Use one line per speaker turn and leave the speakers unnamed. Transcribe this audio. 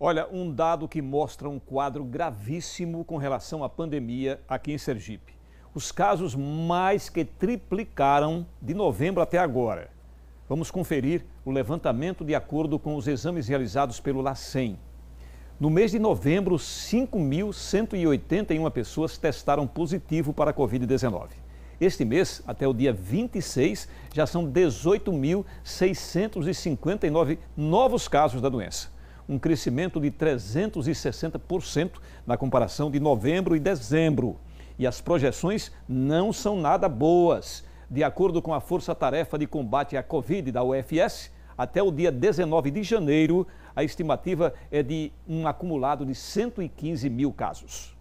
Olha, um dado que mostra um quadro gravíssimo com relação à pandemia aqui em Sergipe. Os casos mais que triplicaram de novembro até agora. Vamos conferir o levantamento de acordo com os exames realizados pelo LACEN. No mês de novembro, 5.181 pessoas testaram positivo para a Covid-19. Este mês, até o dia 26, já são 18.659 novos casos da doença um crescimento de 360% na comparação de novembro e dezembro. E as projeções não são nada boas. De acordo com a Força Tarefa de Combate à Covid da UFS, até o dia 19 de janeiro, a estimativa é de um acumulado de 115 mil casos.